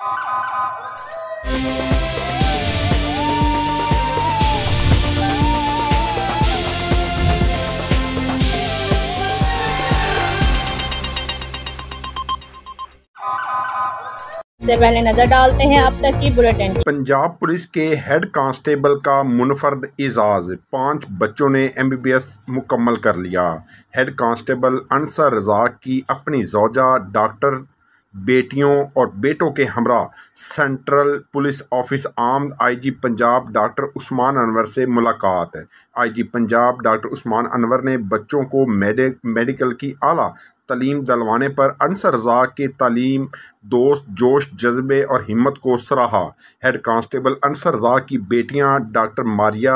पहले नजर डालते हैं अब तक की बुलेटिन पंजाब पुलिस के हेड कांस्टेबल का मुनफर्द एजाज पांच बच्चों ने एमबीबीएस मुकम्मल कर लिया हेड कांस्टेबल अनसर रजाक की अपनी जोजा डॉक्टर बेटियों और बेटों के हमरा central police office armed IG Punjab doctor Usman Anwar से मुलाकात है आईजी पंजाब डॉक्टर उस्मान अनवर ने बच्चों को मेडिकल की आला तलीम दलवाने पर अनसर रजा के तलीम दोस्त जोश जज्बे और हिम्मत को सराहा हेड कांस्टेबल अनसर रजा की बेटियां doctor Maria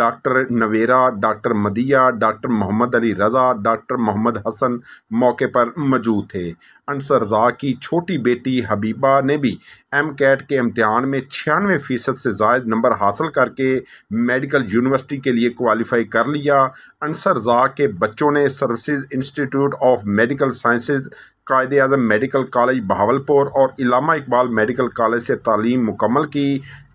doctor Navera doctor Madiya doctor Mohammad Ali Raza doctor Mohammad Hasan मौके पर मौजूद थे अनसर रजा की छोटी बेटी हबीबा ने भी एम कैट के इम्तहान में छियानवे फ़ीसद से जायद नंबर हासिल करके मेडिकल यूनिवर्सिटी के लिए क्वालिफाई कर लिया अनसर रजा के बच्चों ने service institute of medical sciences Quaid Azam medical college Bahawalpur और इलामा इकबाल मेडिकल कॉलेज से तालीम मुकम्मल की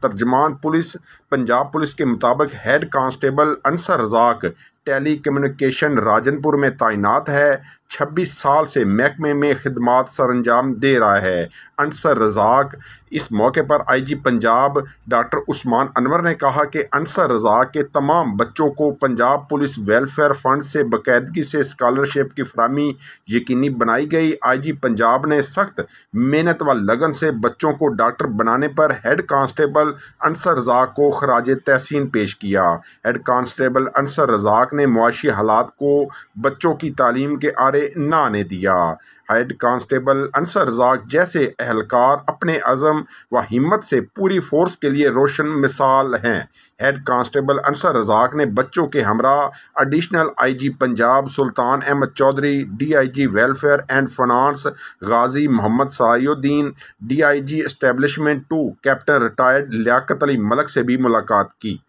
तर्जमान पुलिस पंजाब पुलिस के मुताबिक head constable Ansar Razzaq telecommunication Rajanpur में तैनात है छब्बीस साल से महकमे में खदमात सर अंजाम दे रहा है अनसर रजाक इस मौके पर I G Punjab doctor Usman Anwar ने कहा कि अनसर रजाक के तमाम बच्चों को पंजाब पुलिस वेलफेयर फंड से बाकायदगी से स्कॉलरशिप की फरहमी यकीनी बनाई गई आईजी पंजाब ने सख्त मेहनत व लगन से बच्चों को डॉक्टर बनाने पर हेड कांस्टेबल अंसर रजाक को खराज तहसीन पेश किया हेड कांस्टेबल अंसर रजाक ने मुआशी हालात को बच्चों की तालीम के आरे न आने दिया हेड कांस्टेबल अनसर रजाक जैसे अहलकार अपने अज़म व हिम्मत से पूरी फोर्स के लिए रोशन मिसाल हैं हेड कांस्टेबल अनसर रजाक ने बच्चों के हमरा additional IG Punjab Sultan Ahmed Chaudhry DIG welfare and fund finance Ghazi Mohammad D I G establishment two captain retired Liaquat Ali Malik से भी मुलाकात की